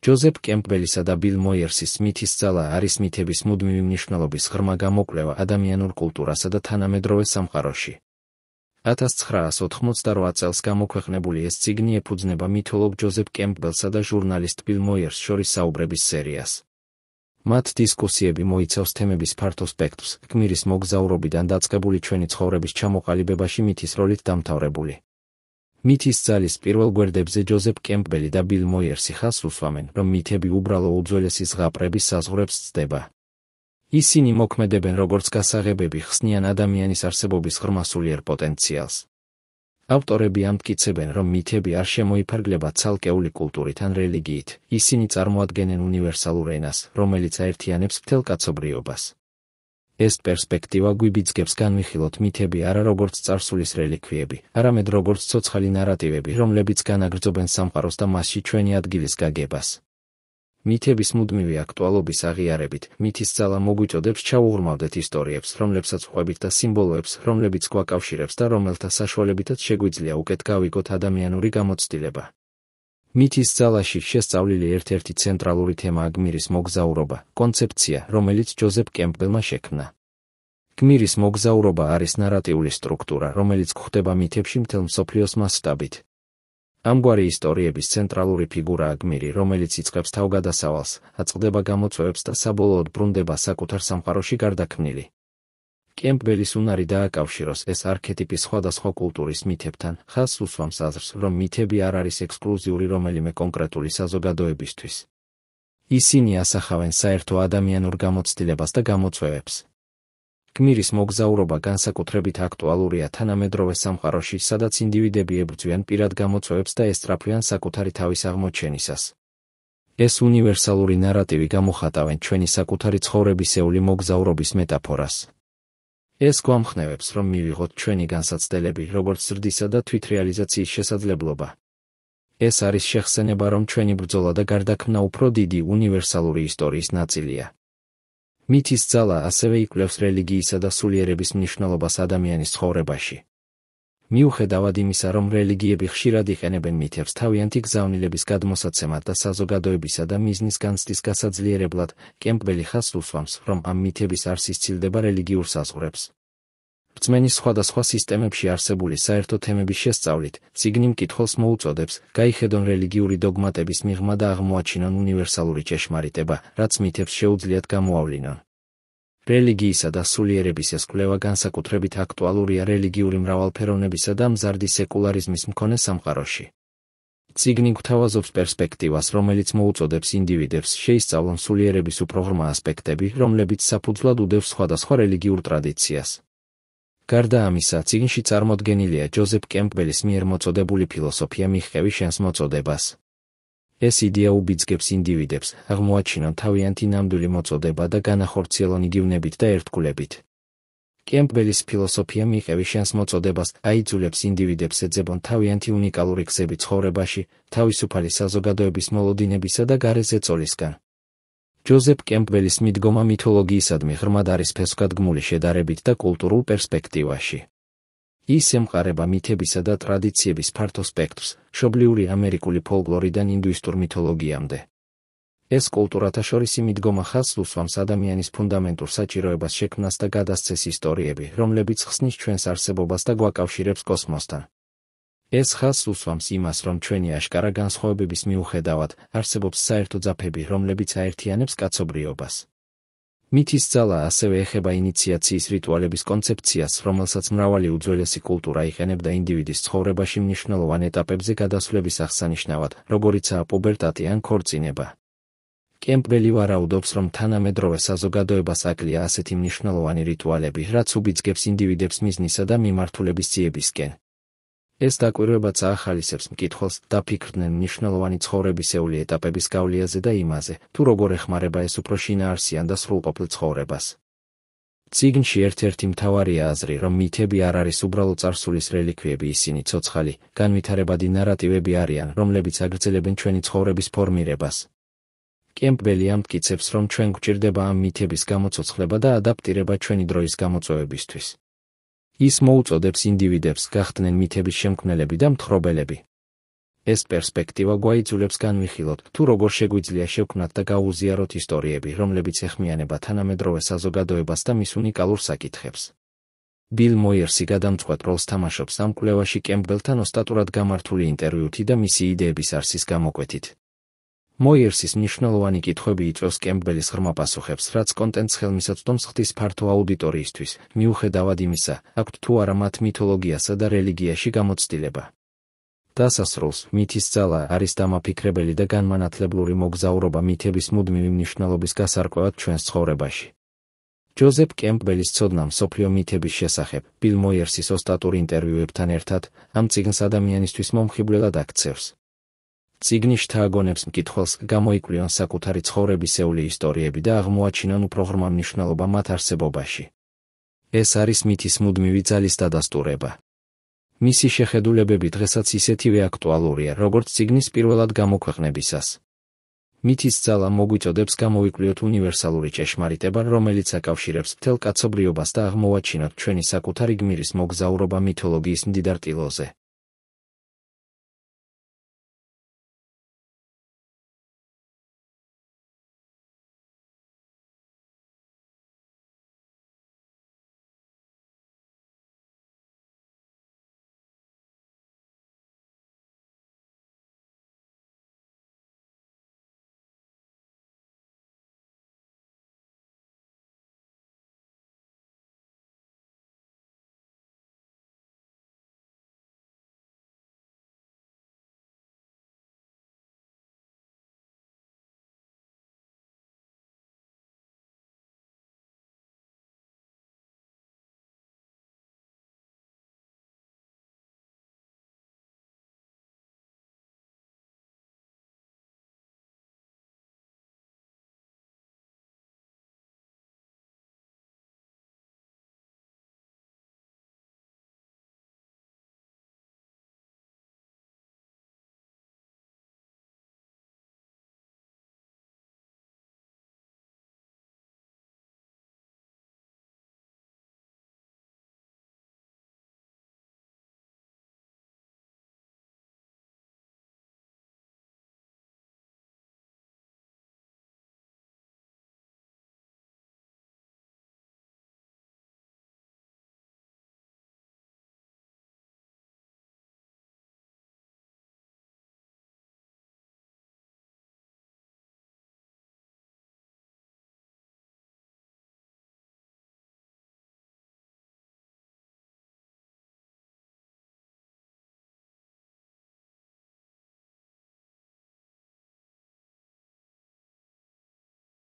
ჯო ゼ ფ კემპბელისა და ბილ მოიერსის მითის ძალა არის მითების მუდმივი მნიშვნელობის ღრმა გამოკვლევა ადამიანურ კულტურასა და თანამედროვე სამყაროში. 1998 წელს გამოქვეყნებული ეს ციგნი ეფუძნება მითოლოგ ჯო ゼ ფ კემპბელსა და ჟურნალისტ ბილ მოიერს შორის საუბრების სერიას. მათ დისკუსიები მოიცავს თემების ფართო სპექტრს, გმირის მოგზაურობიდან დაწყებული ჩვენი ცხოვრების ჩამოყალიბებაში მითის როლით დამთავრებული. მითის ძალის პირველ გვერდებზე ჯო ゼ ფ კემპბელი და ბილ მოიერსი ხას უსვამენ, რომ მითები უბრალო უძველესი ზღაპრების საზღვრებს ცდება. ისინი მოქმედებენ როგორც გასაღებები ხსნიან ადამიანის არსებობის ღრმა სულიერ პოტენციალს. ავტორები ამტკიცებენ, რომ მითები არ შემოიფარგლება ცალკეული კულტურით ან რელიგიით. ისინი წარმოადგენენ უნივერსალურ ენას, რომელიც აერთიანებს მთელ კაცობრიობას. ეს პერსპექტივა გვიბიძგებს განვიხილოთ მითები არა როგორც царსულის რელიქვიები, არამედ როგორც ცოცხალი нараტივები, რომლებიც განაგრძობენ სამყაროს და მასში ჩვენი ადგილის გაგებას. მითების მუდმივი აქტუალობის აღიარებით, მითის ძალა მოგვიწოდებს ჩაუღრმავდეთ ისტორიებს, რომლებსაც ყვებით და სიმბოლოებს, რომლებიც გვაკავშირებს და რომელთა საშუალებითაც შეგვიძლია უკეთ გავიგოთ ადამიანური გამოცდილება. მითის ძალაში შესწავლილი ერთ-ერთი ცენტრალური თემაა გმირის მოგზაურობა, კონცეფცია, რომელიც ჯო ゼ ფ კემპბელმა შექმნა. გმირის მოგზაურობა არის ნარატიული სტრუქტურა, რომელიც გვხვდება მითებში მთელ მსოფლიოს მასშტაბით. ამგვარი ისტორიების ცენტრალური ფიგურაა გმირი, რომელიც იწყებს თავგადასავალს, აწყდება გამოწვევებს და საბოლოოდ ბრუნდება საკუთარ სამყაროში გარდაქმნილი. კემპბელის უნარი დააკავშიროს ეს არქეტიპი სხვადასხვა კულტურის მითებთან. ხას უსვამს აზრს, რომ მითები არ არის ექსკლუზიური რომელიმე კონკრეტული საზოგადოებისთვის. ისინი ასახავენ საერთო ადამიანურ გამოცდილებას და გამოწვევებს. გმირის მოგზაურობა განსაკუთრებით აქტუალურია თანამედროვე სამყაროში, სადაც ინდივიდები ებრძვიან პირად გამოწვევებს და ესტრაფიან საკუთარი თავის აღმოჩენისას. ეს უნივერსალური ნარატივი გამოხატავენ ჩვენი საკუთარი ცხოვრებისეული მოგზაურობის მეტაფორას. ეს გვამხნევებს, რომ მივიღოთ ჩვენი განსაცდელები, როგორც ზრდისა და თვითრეალიზაციის შესაძლებლობა. ეს არის შეხსენება, რომ ჩვენი ბრძოლა და გარდაქმნა უფრო დიდი უნივერსალური ისტორიის ნაწილია. მითის ძალა ასევე იკვლევს რელიგიისა და სულიერების მნიშვნელობას ადამიანის ცხოვრებაში. მიუხედავად იმისა, რომ რელიგიები ხშირად იყენებენ მითებს თავიანთი გზავნილების გადმოსაცემად და საზოგადოებისა და მიზნის განცდის გასაძლიერებლად, კემპბელი ხაზს უსვამს, რომ ამ მითების არსი სცილდება რელიგიურ საზღვრებს. ბრწმენის სხვადასხვა სისტემებში არსებული საერთო თემების შესწავლით, ციგნი მკითხველს მოუწოდებს, გაიხედონ რელიგიური დოგმატების მიღმა და აღმოაჩინონ უნივერსალური ჭეშმარიტება, რაც მითებს შეუძლიათ გამოავლინონ. რელიგიისა და სულიერების ეს კვლევა განსაკუთრებით აქტუალურია რელიგიური მრავალფეროვნებისა და მზარდი სეკულარიზმის მქონე სამყაროში. ციგნი გვთავაზობს პერსპექტივას, რომელიც მოუწოდებს ინდივიდებს შეისწავლონ სულიერების უფრო ღრმა ასპექტები, რომლებიც საფუძვლად უდევს სხვადასხვა რელიგიურ ტრადიციას. გარდა ამისა, ციგნში წარმოდგენილია ჯო ゼ ფ კემპბელის მიერ მოწოდებული ფილოსოფია მიხვევი შენს მოწოდებას. ეს იდეა უბიძგებს ინდივიდებს აღმოაჩინონ თავიანთი ნამდვილი მოწოდება და განახორციელონ იგივნებით და ერთგულებით. კემპბელის ფილოსოფია მიყევი შანს მოწოდებას, აიძულებს ინდივიდებს ეძებონ თავიანთი უნიკალური გზები ცხოვრებაში, თავისუფალი საზოგადოების მოლოდინებისა და გარეზეწოლისგან. ჯო ゼ ფ კემპბელის მიდგომა მითოლოგიისადმი ღრმად არის ფესვგადგმული შედარებით და კულტურულ პერსპექტივაში. ის ემყარება მითებისა და ტრადიციების ფართო სპექტრს, შობლიური ამერიკული ფოლკლორიდან ინდუისტურ მითოლოგიამდე. ეს კულტურათა შორის იმიდგომა ხალხს უსვამს ადამიანის ფუნდამენტურ საჭიროებას შექმნას და გადასცეს ისტორიები, რომლებიც ხსნის ჩვენს არსებობას და გვაკავშირებს კოსმოსთან. ეს ხალხს უსვამს იმას, რომ ჩვენი აშკარა განსხვავებების მიუხედავად, არსებობს საერთო ძაფები, რომლებიც აერთიანებს კაცობრიობას. მითის ძალა ასევე ეხება ინიციაციის რიტუალების კონცეფციას, რომელსაც მრავალი უძველესი კულტურა იყენებდა ინდივიდის ცხოვრებაში მნიშვნელოვან ეტაპებზე გადასვლების აღსანიშნავად, როგორიცაა პუბერტატი ან ქორწინება. კემპბელი ვარაუდობს, რომ თანამედროვე საზოგადოებას აკლია ასეთი მნიშვნელოვანი რიტუალები, რაც უბიძგებს ინდივიდებს მიზნისა და მიმართულების ძიებისკენ. ეს დაკვირვებაც ახალისებს მკითხველს დაფიქრდნენ მნიშვნელოვანი ცხოვრებისეული ეტაპების გავლიაზე და იმაზე, თუ როგორ ეხმარება ეს უფრო შინაარსიან და სრულყოფილ ცხოვრებას. ციგნში ერთ-ერთი მთავარი აზრი, რომ მითები არ არის უბრალო წარსულის რელიქვიები, ისინი ცოცხალი განვითარებადი ნარატივები არიან, რომლებიც აგრძელებენ ჩვენი ცხოვრების ფორმირებას. კემპბელი ამტკიცებს, რომ ჩვენ გვჭირდება ამ მითების გამოცოცხლება და ადაპტირება ჩვენი დროის გამოწვევებისთვის. ის მოუწოდებს ინდივიდებს გახდნენ მითების შემქმნელები და მთხრობელები. ეს პერსპექტივა გვაიძულებს განვიხილოთ, თუ როგორ შეგვიძლია შევქმნათ და გაუზიაროთ ისტორიები, რომლებიც ეხმიანება თანამედროვე საზოგადოებას და მის უნიკალურ საკითხებს. ბილ მოიერსი გადამწყვეტ როლს თამაშობს ამკვლევაში კემბელთან ოსტატურად გამართული ინტერვიუთი და მისი იდეების არსის გამოკვეთით. მოიერსის მნიშვნელოვანი კითხვები იწვევს კემბელის ღრმა პასუხებს, რაც კონტენტს ხელმისაწვდომს ხთვის ფართო აუდიტორიისთვის, მიუხედავად იმისა, აქვთ თუ არა მათ მითოლოგიასა და რელიგიაში გამოცდილება. დასასრულს მითის ძალა არის დამაფიქრებელი და განმანათლებლური მოგზაურობა მითების მუდმივი მნიშვნელობის გასარკვევად ჩვენს ცხოვრებაში. ჯო ゼ ფ კემპბელის ცოდნა მსოფლიო მითების შესახებ ბილ მოიერსის ოსტატურ ინტერვიუებთან ერთად ამ წიგნს ადამიანისთვის მომხიბვლელად აქცევს. ციგნი შთააგონებს მკითხველს გამოიკვლიონ საკუთარი ცხოვრებისეული ისტორიები და აღმოაჩინონ უფრო ღრმა მნიშვნელობა მათ არსებობაში. ეს არის მითის მუდმივი ძალის დადასტურება. მისი შეხედულებები დღესაც ისეთივე აქტუალურია, როგორც ციგნის პირველად გამოქვეყნებისას. მითის ძალა მოგვიწოდებს გამოიკვლიოთ უნივერსალური ჭეშმარიტება, რომელიც აკავშირებს მთელ კაცობრიობას და აღმოაჩინოთ ჩვენი საკუთარი გმირის მოგზაურობა მითოლოგიის მდიდარ ტილოზე.